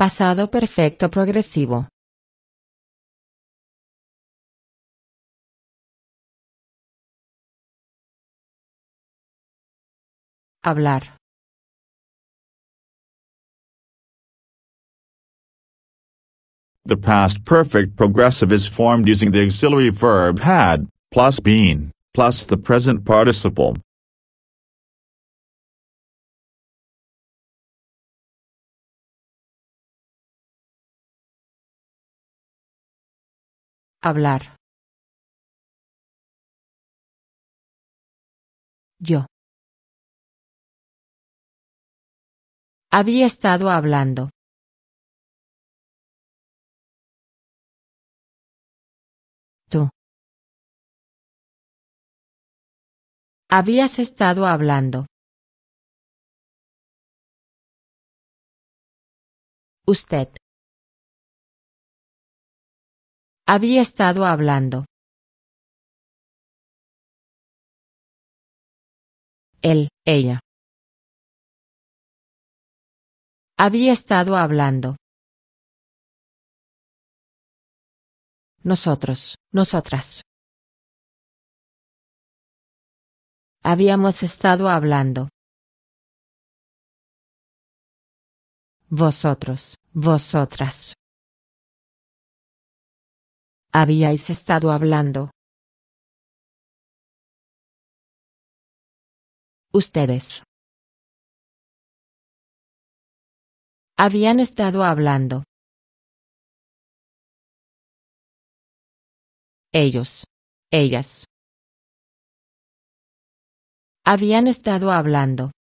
Pasado perfecto progresivo. Hablar. The past perfect progressive is formed using the auxiliary verb had, plus been, plus the present participle, Hablar. Yo. Había estado hablando. Tú. Habías estado hablando. Usted. Había estado hablando. Él, ella. Había estado hablando. Nosotros, nosotras. Habíamos estado hablando. Vosotros, vosotras. Habíais estado hablando. Ustedes. Habían estado hablando. Ellos. Ellas. Habían estado hablando.